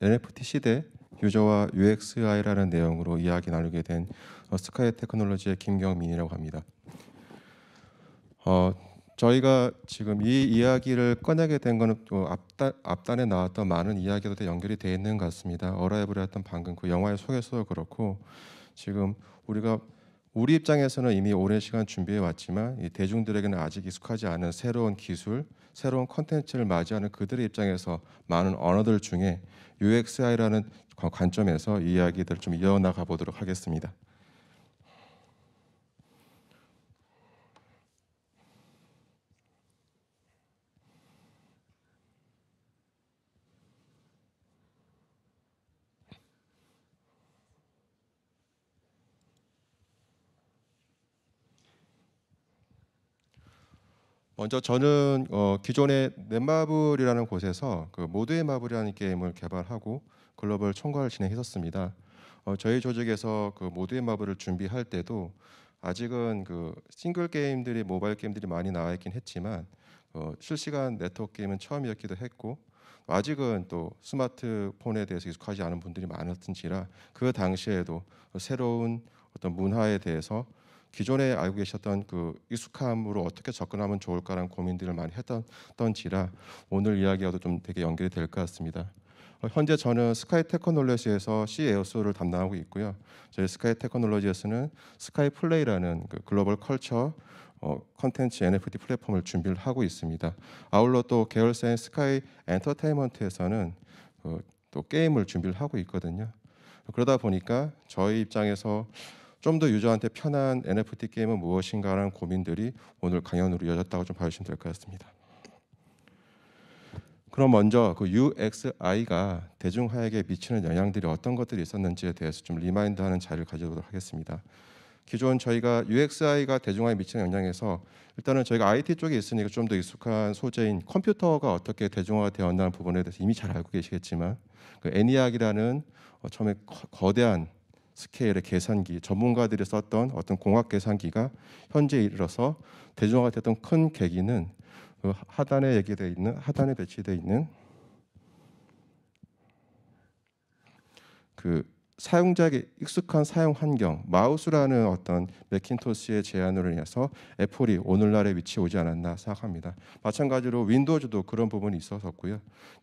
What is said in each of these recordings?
NFT 시대 유저와 UXI라는 내용으로 이야기 나누게 된 어, 스카이 테크놀로지의 김경민이라고 합니다. 어, 저희가 지금 이 이야기를 꺼내게 된 것은 앞단, 앞단에 나왔던 많은 이야기도 연결이 되어 있는 것 같습니다. 어라이브를 했던 방금 그 영화의 소개서도 그렇고 지금 우리가 우리 입장에서는 이미 오랜 시간 준비해 왔지만 이 대중들에게는 아직 익숙하지 않은 새로운 기술, 새로운 컨텐츠를 맞이하는 그들의 입장에서 많은 언어들 중에 UXI라는 관점에서 이야기들을 좀 이어나가 보도록 하겠습니다. 먼저 저는 어, 기존의 넷마블이라는 곳에서 그모드의 마블이라는 게임을 개발하고 글로벌 총괄을 진행했었습니다. 어, 저희 조직에서 그 모두의 마블을 준비할 때도 아직은 그 싱글 게임들이 모바일 게임들이 많이 나와 있긴 했지만 어, 실시간 네트워크 게임은 처음이었기도 했고 아직은 또 스마트폰에 대해서 익숙하지 않은 분들이 많았던지라 그 당시에도 새로운 어떤 문화에 대해서 기존에 알고 계셨던 그 익숙함으로 어떻게 접근하면 좋을까라는 고민들을 많이 했던지라 오늘 이야기와도 좀 되게 연결이 될 것 같습니다. 어, 현재 저는 스카이 테크놀로지에서 C 에어소를 e 담당하고 있고요. 저희 스카이 테크놀로지에서는 스카이 플레이라는 그 글로벌 컬처 어, 컨텐츠 NFT 플랫폼을 준비를 하고 있습니다. 아울러 또 계열사인 스카이 엔터테인먼트에서는 그, 또 게임을 준비를 하고 있거든요. 그러다 보니까 저희 입장에서 좀더 유저한테 편한 NFT 게임은 무엇인가라는 고민들이 오늘 강연으로 이어졌다고 좀 봐주시면 될 것 같습니다. 그럼 먼저 그 UXI가 대중화에게 미치는 영향들이 어떤 것들이 있었는지에 대해서 좀 리마인드하는 자리를 가져보도록 하겠습니다. 기존 저희가 UXI가 대중화에 미치는 영향에서 일단은 저희가 IT 쪽에 있으니까 좀 더 익숙한 소재인 컴퓨터가 어떻게 대중화되었나는 부분에 대해서 이미 잘 알고 계시겠지만 그 애니악이라는 어, 처음에 거대한 스케일의 계산기 전문가들이 썼던 어떤 공학 계산기가 현재 이르러서 대중화가 됐던 큰 계기는 그 하단에 얘기되어 있는 하단에 배치되어 있는 그 사용자에게 익숙한 사용 환경 마우스라는 어떤 맥킨토스의 제안으로 인해서 애플이 오늘날에 위치에 오지 않았나 생각합니다. 마찬가지로 윈도우즈도 그런 부분이 있었었고요.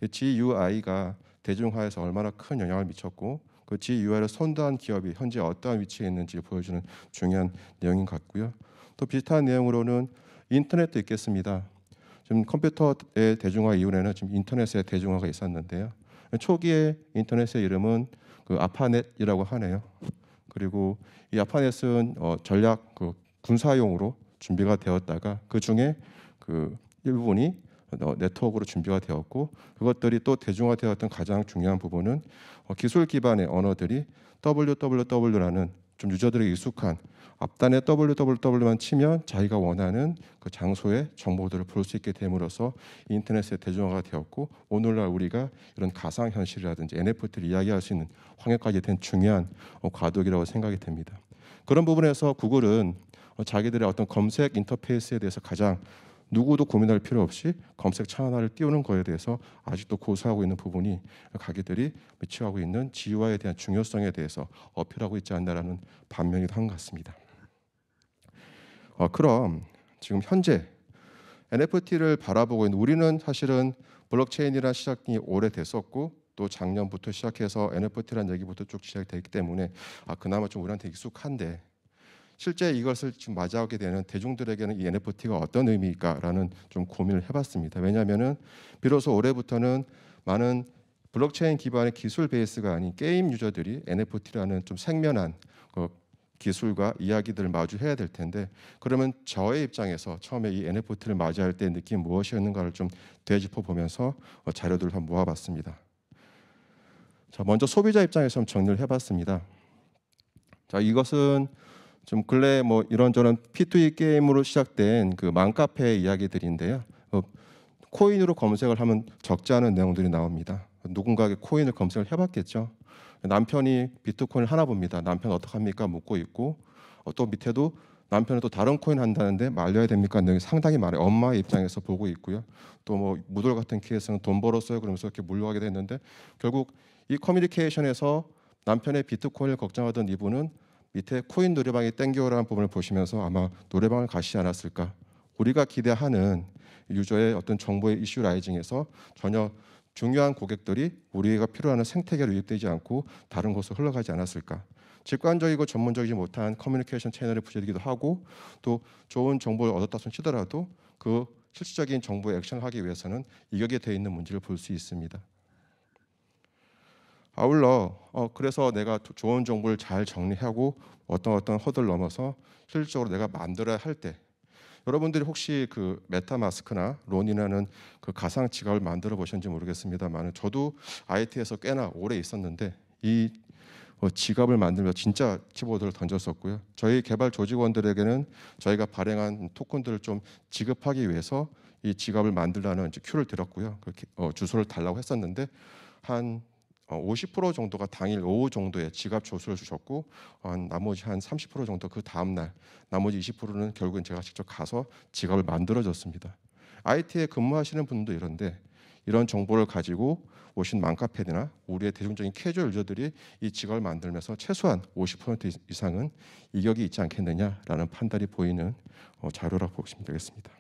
GUI가 그 대중화에서 얼마나 큰 영향을 미쳤고 그 GUI를 선도한 기업이 현재 어떠한 위치에 있는지 보여주는 중요한 내용인 것 같고요. 또 비슷한 내용으로는 인터넷도 있겠습니다. 지금 컴퓨터의 대중화 이후에는 지금 인터넷의 대중화가 있었는데요. 초기에 인터넷의 이름은 그 아파넷이라고 하네요. 그리고 이 아파넷은 어, 전략 그 군사용으로 준비가 되었다가 그 중에 그 일본이 어, 네트워크로 준비가 되었고 그것들이 또 대중화되었던 가장 중요한 부분은 어, 기술 기반의 언어들이 www라는 좀 유저들에게 익숙한 앞단에 www만 치면 자기가 원하는 그 장소의 정보들을 볼 수 있게 됨으로써 인터넷의 대중화가 되었고 오늘날 우리가 이런 가상 현실이라든지 NFT를 이야기할 수 있는 황해까지 된 중요한 어, 과도기라고 생각이 됩니다. 그런 부분에서 구글은 자기들의 어떤 검색 인터페이스에 대해서 가장 누구도 고민할 필요 없이 검색창 하나를 띄우는 거에 대해서 아직도 고수하고 있는 부분이 가게들이 미치고 있는 지유화에 대한 중요성에 대해서 어필하고 있지 않나라는 반면이기도 한것 같습니다. 어, 그럼 지금 현재 NFT를 바라보고 있는 우리는 사실은 블록체인이라는 시작이 오래됐었고 또 작년부터 시작해서 NFT라는 얘기부터 쭉 시작됐기 때문에 아 그나마 좀 우리한테 익숙한데 실제 이것을 지금 맞이하게 되는 대중들에게는 이 NFT가 어떤 의미일까라는 좀 고민을 해봤습니다. 왜냐하면은 비로소 올해부터는 많은 블록체인 기반의 기술 베이스가 아닌 게임 유저들이 NFT라는 좀 생면한 그 기술과 이야기들을 마주해야 될 텐데 그러면 저의 입장에서 처음에 이 NFT를 맞이할 때 느낀 무엇이었는가를 좀 되짚어 보면서 어, 자료들을 한번 모아봤습니다. 자, 먼저 소비자 입장에서 정리를 해봤습니다. 자, 이것은 좀 근래 뭐 이런저런 P2E 게임으로 시작된 그 맘카페 이야기들인데요. 어, 코인으로 검색을 하면 적지 않은 내용들이 나옵니다. 누군가에게 코인을 검색을 해봤겠죠. 남편이 비트코인을 하나 봅니다. 남편 어떡합니까? 묻고 있고 어, 또 밑에도 남편은 또 다른 코인 한다는데 말려야 됩니까? 내 상당히 많아요. 엄마 입장에서 보고 있고요. 또 뭐 무돌 같은 케이스는 돈 벌었어요. 그러면서 이렇게 물려가게 됐는데 결국 이 커뮤니케이션에서 남편의 비트코인을 걱정하던 이분은 밑에 코인 노래방이 땡겨오라는 부분을 보시면서 아마 노래방을 가시지 않았을까. 우리가 기대하는 유저의 어떤 정보의 이슈 라이징에서 전혀 중요한 고객들이 우리가 필요하는 생태계로 유입되지 않고 다른 곳으로 흘러가지 않았을까. 직관적이고 전문적이지 못한 커뮤니케이션 채널이 부재되기도 하고 또 좋은 정보를 얻었다 손 치더라도 그 실질적인 정보 의 액션을 하기 위해서는 이격에 돼 있는 문제를 볼 수 있습니다. 아울러 어, 그래서 내가 좋은 정보를 잘 정리하고 어떤 어떤 허들 넘어서 실질적으로 내가 만들어야 할 때 여러분들이 혹시 그 메타마스크나 론이라는 그 가상 지갑을 만들어 보셨는지 모르겠습니다만 저도 IT에서 꽤나 오래 있었는데 이 어, 지갑을 만들며 진짜 키보드를 던졌었고요. 저희 개발 조직원들에게는 저희가 발행한 토큰들을 좀 지급하기 위해서 이 지갑을 만들라는 큐를 들었고요 그, 렇 어, 주소를 달라고 했었는데 한50% 어, 정도가 당일 오후 정도에 지갑 조수를 주셨고 어, 한 나머지 한 30% 정도 그 다음 날 나머지 20%는 결국엔 제가 직접 가서 지갑을 만들어 줬습니다. IT에 근무하시는 분도 이런데 이런 정보를 가지고 오신 망카페나 우리의 대중적인 캐주얼 유저들이 이 직업을 만들면서 최소한 50% 이상은 이격이 있지 않겠느냐라는 판단이 보이는 어, 자료라고 보시면 되겠습니다.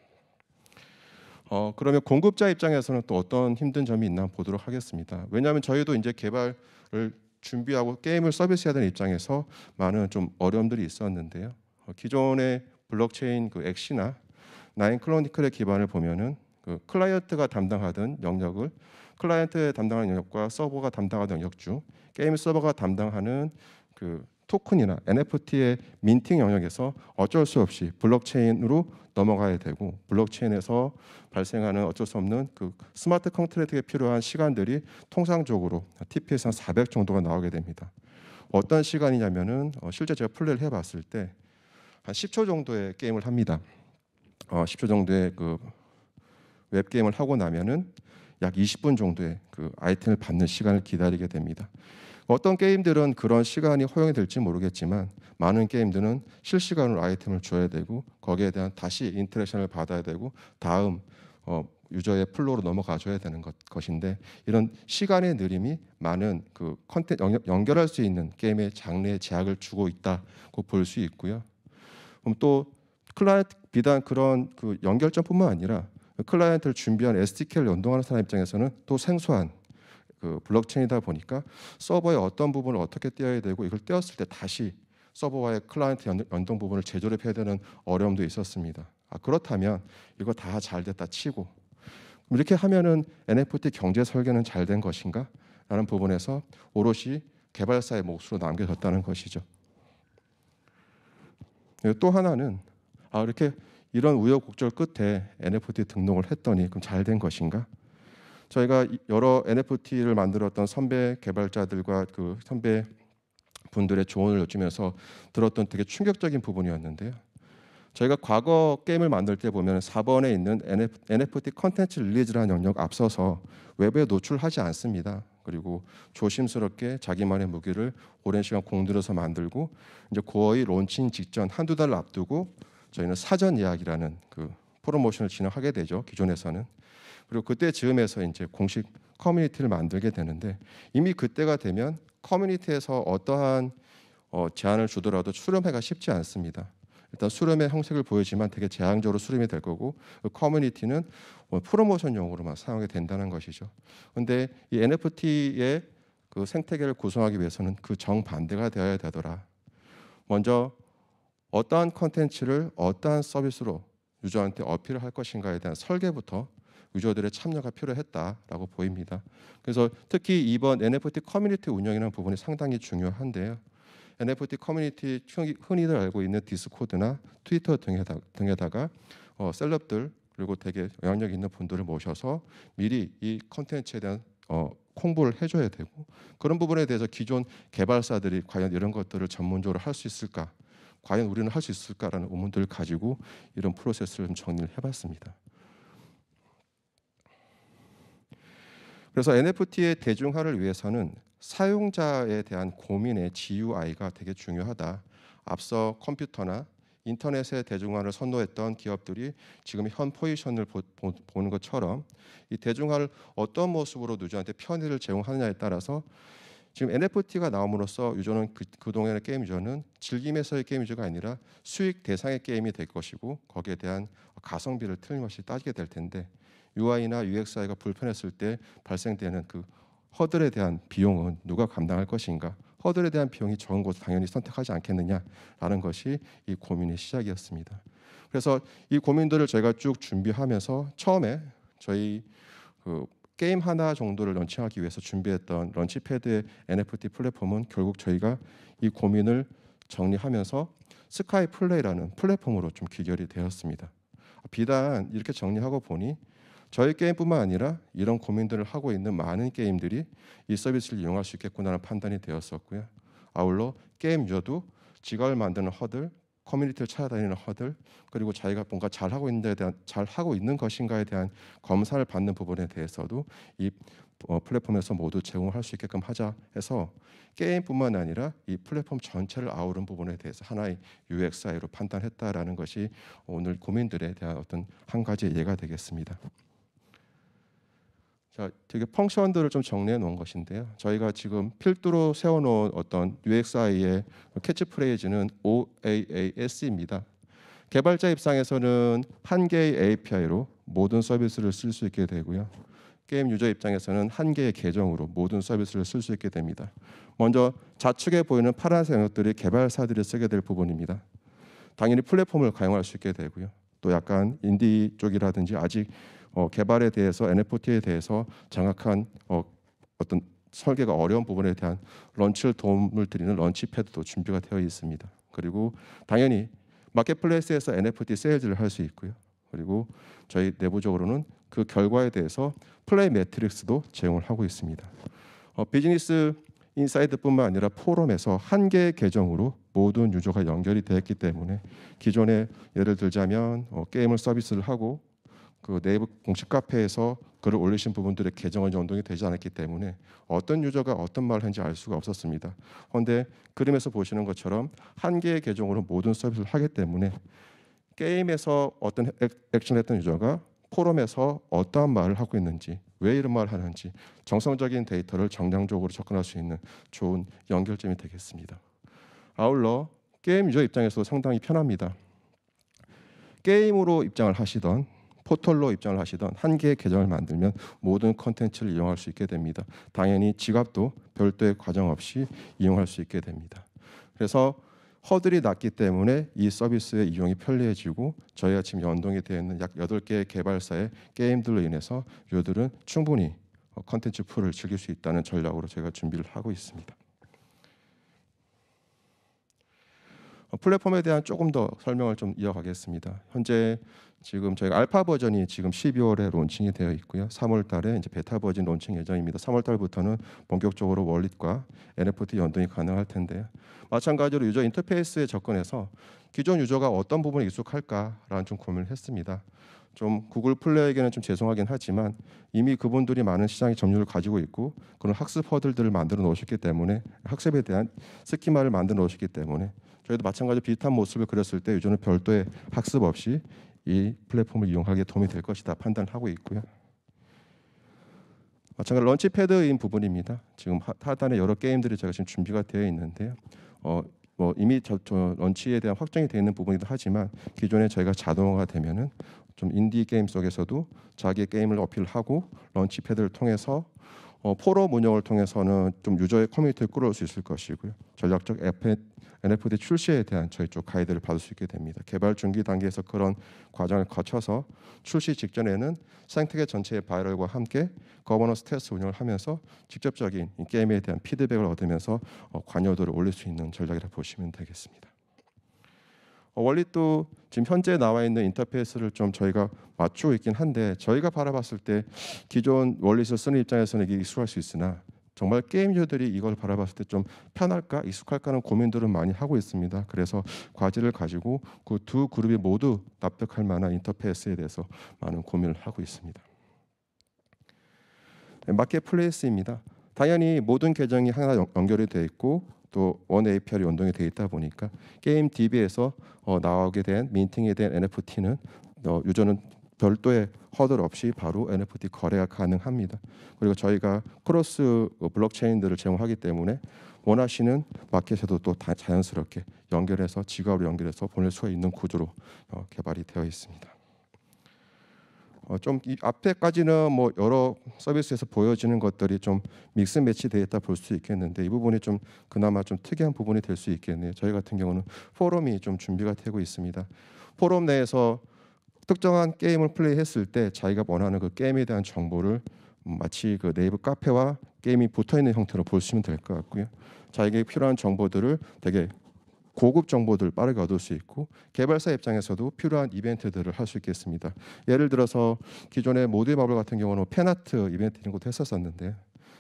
어, 그러면 공급자 입장에서는 또 어떤 힘든 점이 있나 보도록 하겠습니다. 왜냐하면 저희도 이제 개발을 준비하고 게임을 서비스해야 되는 입장에서 많은 좀 어려움들이 있었는데요. 어, 기존의 블록체인 그 엑시나 나인 클로니클의 기반을 보면은 그 클라이언트가 담당하던 영역을 클라이언트에 담당하는 영역과 서버가 담당하는 영역 중 게임 서버가 담당하는 그 토큰이나 NFT의 민팅 영역에서 어쩔 수 없이 블록체인으로 넘어가야 되고 블록체인에서 발생하는 어쩔 수 없는 그 스마트 컨트랙트에 필요한 시간들이 통상적으로 TPS 한 400 정도가 나오게 됩니다. 어떤 시간이냐면은 어, 실제 제가 플레이를 해봤을 때 한 10초 정도의 게임을 합니다. 어, 10초 정도의 그웹 게임을 하고 나면은 약 20분 정도의 그 아이템을 받는 시간을 기다리게 됩니다. 어떤 게임들은 그런 시간이 허용이 될지 모르겠지만 많은 게임들은 실시간으로 아이템을 줘야 되고 거기에 대한 다시 인터랙션을 받아야 되고 다음 어, 유저의 플로로 넘어가줘야 되는 것, 것인데 이런 시간의 느림이 많은 그 컨텐 연, 결할수 있는 게임의 장르에 제약을 주고 있다고 볼 수 있고요. 그럼 또 클라이언트 비단 그런 그 연결점뿐만 아니라 클라이언트를 준비한 SDK를 연동하는 사람 입장에서는 또 생소한 그 블록체인이다 보니까 서버의 어떤 부분을 어떻게 떼어야 되고 이걸 떼었을 때 다시 서버와의 클라이언트 연동 부분을 재조립해야 되는 어려움도 있었습니다. 아, 그렇다면 이거 다 잘 됐다 치고 이렇게 하면은 NFT 경제 설계는 잘 된 것인가? 라는 부분에서 오롯이 개발사의 몫으로 남겨졌다는 것이죠. 예, 또 하나는 아 이렇게 이런 우여곡절 끝에 NFT 등록을 했더니 그럼 잘 된 것인가? 저희가 여러 NFT를 만들었던 선배 개발자들과 그 선배 분들의 조언을 여쭈면서 들었던 되게 충격적인 부분이었는데요. 저희가 과거 게임을 만들 때 보면 4번에 있는 NFT 컨텐츠 릴리즈라는 영역 앞서서 외부에 노출하지 않습니다. 그리고 조심스럽게 자기만의 무기를 오랜 시간 공들여서 만들고 이제 거의 론칭 직전 한두 달 앞두고 저희는 사전 예약이라는 그 프로모션을 진행하게 되죠. 기존에서는 그리고 그때 즈음에서 이제 공식 커뮤니티를 만들게 되는데 이미 그때가 되면 커뮤니티에서 어떠한 어, 제안을 주더라도 수렴회가 쉽지 않습니다. 일단 수렴의 형식을 보이지만 되게 제한적으로 수렴이 될 거고 그 커뮤니티는 어, 프로모션용으로만 사용이 된다는 것이죠. 근데 이 NFT의 그 생태계를 구성하기 위해서는 그 정반대가 되어야 되더라. 먼저 어떠한 컨텐츠를 어떠한 서비스로 유저한테 어필을 할 것인가에 대한 설계부터 유저들의 참여가 필요했다라고 보입니다. 그래서 특히 이번 NFT 커뮤니티 운영이라는 부분이 상당히 중요한데요. NFT 커뮤니티 흔히들 알고 있는 디스코드나 트위터 등에다, 등에다가 어, 셀럽들 그리고 되게 영향력 있는 분들을 모셔서 미리 이 컨텐츠에 대한 어, 홍보를 해줘야 되고 그런 부분에 대해서 기존 개발사들이 과연 이런 것들을 전문적으로 할 수 있을까 과연 우리는 할 수 있을까라는 의문들을 가지고 이런 프로세스를 정리를 해봤습니다. 그래서 NFT의 대중화를 위해서는 사용자에 대한 고민의 GUI가 되게 중요하다. 앞서 컴퓨터나 인터넷의 대중화를 선도했던 기업들이 지금 현 포지션을 보, 보는 것처럼 이 대중화를 어떤 모습으로 유저한테 편의를 제공하느냐에 따라서 지금 NFT가 나옴으로써 유저는 그, 그동안의 게임 유저는 즐김에서의 게임 유저가 아니라 수익 대상의 게임이 될 것이고 거기에 대한 가성비를 틀림없이 따지게 될 텐데 UI나 UXI가 불편했을 때 발생되는 그 허들에 대한 비용은 누가 감당할 것인가? 허들에 대한 비용이 적은 곳을 당연히 선택하지 않겠느냐라는 것이 이 고민의 시작이었습니다. 그래서 이 고민들을 저희가 쭉 준비하면서 처음에 저희 그 게임 하나 정도를 런칭하기 위해서 준비했던 런치패드의 NFT 플랫폼은 결국 저희가 이 고민을 정리하면서 스카이 플레이라는 플랫폼으로 좀 귀결이 되었습니다. 비단 이렇게 정리하고 보니 저희 게임뿐만 아니라 이런 고민들을 하고 있는 많은 게임들이 이 서비스를 이용할 수 있겠구나라는 판단이 되었었고요. 아울러 게임 유저도 직업을 만드는 허들, 커뮤니티를 찾아다니는 허들, 그리고 자기가 뭔가 잘하고 있는데 대한 잘하고 있는 것인가에 대한 검사를 받는 부분에 대해서도 이 어, 플랫폼에서 모두 제공할 수 있게끔 하자 해서 게임뿐만 아니라 이 플랫폼 전체를 아우른 부분에 대해서 하나의 UX 사이로 판단했다라는 것이 오늘 고민들에 대한 어떤 한 가지 예가 되겠습니다. 자, 되게 펑션들을 좀 정리해 놓은 것인데요. 저희가 지금 필두로 세워놓은 어떤 UXI의 캐치프레이즈는 OAAS입니다. 개발자 입장에서는 한 개의 API로 모든 서비스를 쓸 수 있게 되고요. 게임 유저 입장에서는 한 개의 계정으로 모든 서비스를 쓸 수 있게 됩니다. 먼저 좌측에 보이는 파란색 영들이 개발사들이 쓰게 될 부분입니다. 당연히 플랫폼을 가용할 수 있게 되고요. 또 약간 인디 쪽이라든지 아직 어, 개발에 대해서 NFT에 대해서 장악한 어, 어떤 설계가 어려운 부분에 대한 런치를 도움을 드리는 런치패드도 준비가 되어 있습니다. 그리고 당연히 마켓플레이스에서 NFT 세일즈를 할 수 있고요. 그리고 저희 내부적으로는 그 결과에 대해서 플레이 매트릭스도 제공을 하고 있습니다. 어, 비즈니스 인사이드뿐만 아니라 포럼에서 한 개의 계정으로 모든 유저가 연결이 되었기 때문에 기존에 예를 들자면 어, 게임을 서비스를 하고 그 네이버 공식 카페에서 글을 올리신 부분들의 계정을 연동이 되지 않았기 때문에 어떤 유저가 어떤 말을 했는지 알 수가 없었습니다. 그런데 그림에서 보시는 것처럼 한 개의 계정으로 모든 서비스를 하기 때문에 게임에서 어떤 액션을 했던 유저가 포럼에서 어떠한 말을 하고 있는지 왜 이런 말을 하는지 정성적인 데이터를 정량적으로 접근할 수 있는 좋은 연결점이 되겠습니다. 아울러 게임 유저 입장에서 상당히 편합니다. 게임으로 입장을 하시던 포털로 입장을 하시던 한 개의 계정을 만들면 모든 컨텐츠를 이용할 수 있게 됩니다. 당연히 지갑도 별도의 과정 없이 이용할 수 있게 됩니다. 그래서 허들이 낮기 때문에 이 서비스의 이용이 편리해지고 저희가 지금 연동이 되어 있는 약 8개의 개발사의 게임들로 인해서 유저들은 충분히 컨텐츠 풀을 즐길 수 있다는 전략으로 제가 준비를 하고 있습니다. 플랫폼에 대한 조금 더 설명을 좀 이어가겠습니다. 현재 지금 저희가 알파 버전이 지금 12월에 론칭이 되어 있고요. 3월 달에 이제 베타 버전 론칭 예정입니다. 3월 달부터는 본격적으로 월릿과 NFT 연동이 가능할 텐데요. 마찬가지로 유저 인터페이스에 접근해서 기존 유저가 어떤 부분에 익숙할까라는 좀 고민을 했습니다. 좀 구글 플레이에게는 좀 죄송하긴 하지만 이미 그분들이 많은 시장의 점유를 가지고 있고 그런 학습 허들들을 만들어 놓으셨기 때문에 학습에 대한 스키마를 만들어 놓으셨기 때문에 저희도 마찬가지로 비슷한 모습을 그렸을 때 요즘은 별도의 학습 없이 이 플랫폼을 이용하기에 도움이 될 것이다 판단하고 있고요. 마찬가지로 런치패드인 부분입니다. 지금 하단에 여러 게임들이 제가 지금 준비가 되어 있는데요. 어, 뭐 이미 저, 저 런치에 대한 확정이 되어 있는 부분이기도 하지만 기존에 저희가 자동화가 되면은 좀 인디 게임 속에서도 자기 게임을 어필하고 런치패드를 통해서 어, 포럼 운영을 통해서는 좀 유저의 커뮤니티를 끌어올 수 있을 것이고요. 전략적 NFT 출시에 대한 저희 쪽 가이드를 받을 수 있게 됩니다. 개발 중기 단계에서 그런 과정을 거쳐서 출시 직전에는 생태계 전체의 바이럴과 함께 거버넌스 테스트 운영을 하면서 직접적인 게임에 대한 피드백을 얻으면서 어, 관여도를 올릴 수 있는 전략이라 보시면 되겠습니다. 어, 원리 또 지금 현재 나와 있는 인터페이스를 좀 저희가 맞추고 있긴 한데 저희가 바라봤을 때 기존 원리서 쓰는 입장에서는 이게 익숙할 수 있으나 정말 게임유들이 이걸 바라봤을 때 좀 편할까 익숙할까는 하고민들을 많이 하고 있습니다. 그래서 과제를 가지고 그 두 그룹이 모두 납득할 만한 인터페이스에 대해서 많은 고민을 하고 있습니다. 마켓플레이스입니다. 네, 당연히 모든 계정이 하나 연결이 되어 있고 또원 API로 연동이 되어 있다 보니까 게임 DB에서 어, 나오게 된 민팅에 대한 NFT는 어, 유저는 별도의 허들 없이 바로 NFT 거래가 가능합니다. 그리고 저희가 크로스 블록체인들을 제공하기 때문에 원하시는 마켓에도 또 자연스럽게 연결해서 지갑으로 연결해서 보낼 수 있는 구조로 어, 개발이 되어 있습니다. 어, 좀 앞에까지는 뭐 여러 서비스에서 보여지는 것들이 좀 믹스 매치되어 있다 볼 수 있겠는데 이 부분이 좀 그나마 좀 특이한 부분이 될 수 있겠네요. 저희 같은 경우는 포럼이 좀 준비가 되고 있습니다. 포럼 내에서 특정한 게임을 플레이했을 때 자기가 원하는 그 게임에 대한 정보를 마치 그 네이버 카페와 게임이 붙어 있는 형태로 보시면 될 것 같고요. 자에게 기 필요한 정보들을 되게 고급 정보들 빠르게 얻을 수 있고 개발사 입장에서도 필요한 이벤트들을 할 수 있겠습니다. 예를 들어서 기존의 모드 마블 같은 경우는 팬아트 이벤트 이런 것도 했었었는데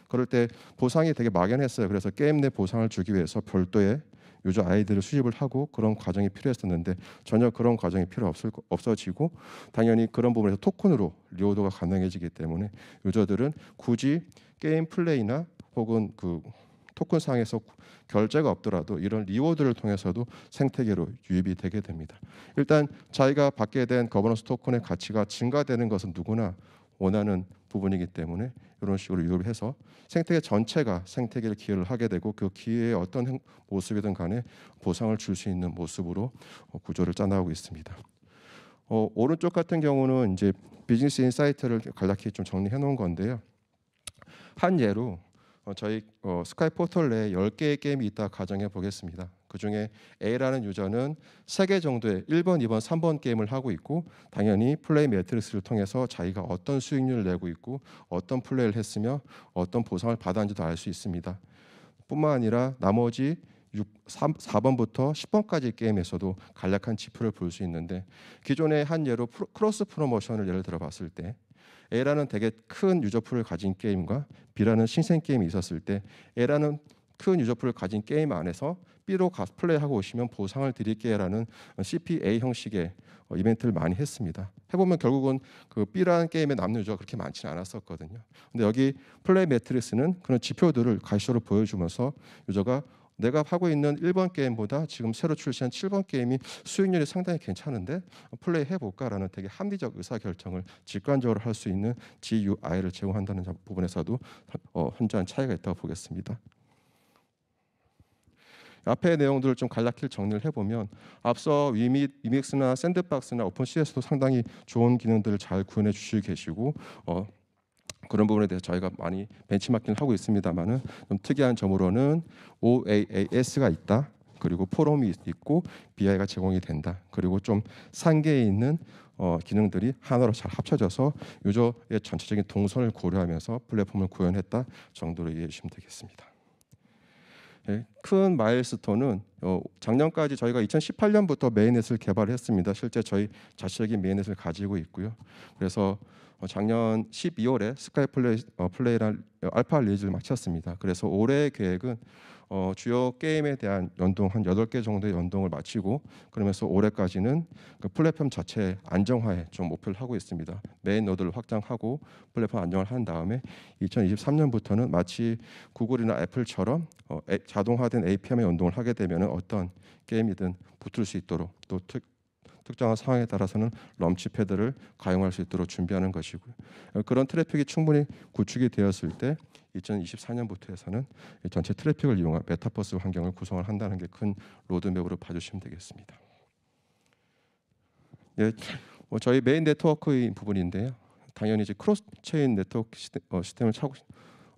그럴 때 보상이 되게 막연했어요. 그래서 게임 내 보상을 주기 위해서 별도의 유저 아이들을 수집을 하고 그런 과정이 필요했었는데 전혀 그런 과정이 필요 없을 없어지고 당연히 그런 부분에서 토큰으로 리워드가 가능해지기 때문에 유저들은 굳이 게임 플레이나 혹은 그 토큰상에서 결제가 없더라도 이런 리워드를 통해서도 생태계로 유입이 되게 됩니다. 일단 자기가 받게 된 거버넌스 토큰의 가치가 증가되는 것은 누구나 원하는 부분이기 때문에 이런 식으로 유입해서 생태계 전체가 생태계를 기여를 하게 되고 그 기회의 어떤 모습이든 간에 보상을 줄 수 있는 모습으로 어, 구조를 짜나가고 있습니다. 어, 오른쪽 같은 경우는 이제 비즈니스 인사이트를 간략히 좀 정리해 놓은 건데요. 한 예로 어, 저희 어, 스카이 포털 내에 10개의 게임이 있다 가정해 보겠습니다. 그 중에 A라는 유저는 3개 정도의 1번, 2번, 3번 게임을 하고 있고 당연히 플레이 매트리스를 통해서 자기가 어떤 수익률을 내고 있고 어떤 플레이를 했으며 어떤 보상을 받았는지도 알 수 있습니다. 뿐만 아니라 나머지 6, 3, 4번부터 10번까지 게임에서도 간략한 지표를 볼 수 있는데 기존의 한 예로 프로, 크로스 프로모션을 예를 들어 봤을 때 A라는 되게 큰 유저풀을 가진 게임과 B라는 신생 게임이 있었을 때 A라는 큰 유저풀을 가진 게임 안에서 B로 가 플레이하고 오시면 보상을 드릴게요라는 CPA 형식의 어, 이벤트를 많이 했습니다. 해보면 결국은 그 B라는 게임의 남는 유저가 그렇게 많지는 않았었거든요. 근데 여기 플레이 매트리스는 그런 지표들을 가시로 보여주면서 유저가 내가 하고 있는 1번 게임보다 지금 새로 출시한 7번 게임이 수익률이 상당히 괜찮은데 플레이 해볼까라는 되게 합리적 의사결정을 직관적으로 할 수 있는 GUI를 제공한다는 부분에서도 어, 현저한 차이가 있다고 보겠습니다. 앞에 내용들을 좀 간략히 정리를 해보면 앞서 위미, 위믹스나 샌드박스나 오픈CS도 상당히 좋은 기능들을 잘 구현해 주시고 계시고 어, 그런 부분에 대해서 저희가 많이 벤치마킹을 하고 있습니다만은 좀 특이한 점으로는 OAAS가 있다. 그리고 포럼이 있고 BI가 제공이 된다. 그리고 좀 상계에 있는 어, 기능들이 하나로 잘 합쳐져서 유저의 전체적인 동선을 고려하면서 플랫폼을 구현했다 정도로 이해해 주시면 되겠습니다. 예, 큰 마일스톤은 어, 작년까지 저희가 2018년부터 메인넷을 개발했습니다. 실제 저희 자체적인 메인넷을 가지고 있고요. 그래서 어, 작년 12월에 스카이 플레이, 어, 플레이란 어, 알파 리즈를 마쳤습니다. 그래서 올해 계획은 어, 주요 게임에 대한 연동 한 8개 정도의 연동을 마치고 그러면서 올해까지는 그 플랫폼 자체 안정화에 좀 목표를 하고 있습니다. 메인 노드를 확장하고 플랫폼 안정을 한 다음에 2023년부터는 마치 구글이나 애플처럼 어, 애, 자동화된 APM에 연동을 하게 되면 어떤 게임이든 붙을 수 있도록 또 특, 특정한 상황에 따라서는 럼치 패드를 가용할 수 있도록 준비하는 것이고요. 그런 트래픽이 충분히 구축이 되었을 때 2024년부터에서는 전체 트래픽을 이용한 메타버스 환경을 구성을 한다는 게 큰 로드맵으로 봐주시면 되겠습니다. 예, 뭐 저희 메인 네트워크의 부분인데요. 당연히 이제 크로스 체인 네트워크 어, 시스템을 차고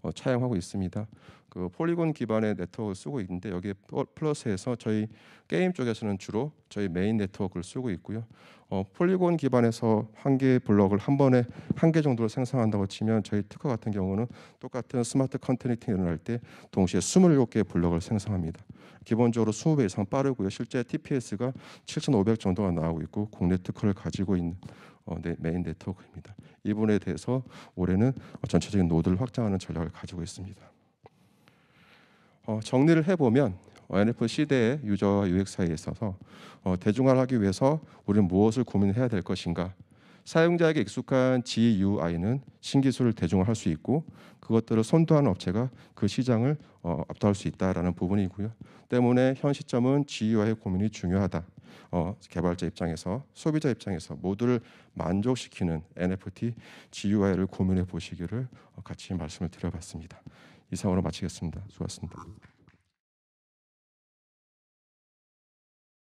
어, 차용하고 있습니다. 그 폴리곤 기반의 네트워크를 쓰고 있는데 여기에 플러스해서 저희 게임 쪽에서는 주로 저희 메인 네트워크를 쓰고 있고요. 어, 폴리곤 기반에서 한개 블럭을 한 번에 한 개 정도로 생성한다고 치면 저희 특허 같은 경우는 똑같은 스마트 컨테이너를 할때 동시에 2 7개 블럭을 생성합니다. 기본적으로 20배 이상 빠르고요. 실제 TPS가 7,500 정도가 나오고 있고 국내 특허를 가지고 있는 어, 네, 메인 네트워크입니다. 이 부분에 대해서 올해는 전체적인 노드를 확장하는 전략을 가지고 있습니다. 어, 정리를 해보면 n f 시대의 유저와 UX 사이에 있어서 어, 대중화를 하기 위해서 우리는 무엇을 고민해야 될 것인가 사용자에게 익숙한 GUI는 신기술을 대중화할 수 있고 그것들을 선도하는 업체가 그 시장을 어, 압도할 수 있다라는 부분이고요. 때문에 현 시점은 GUI의 고민이 중요하다. 어, 개발자 입장에서 소비자 입장에서 모두를 만족시키는 NFT GUI를 고민해 보시기를 어, 같이 말씀을 드려봤습니다. 이상으로 마치겠습니다. 수고하셨습니다.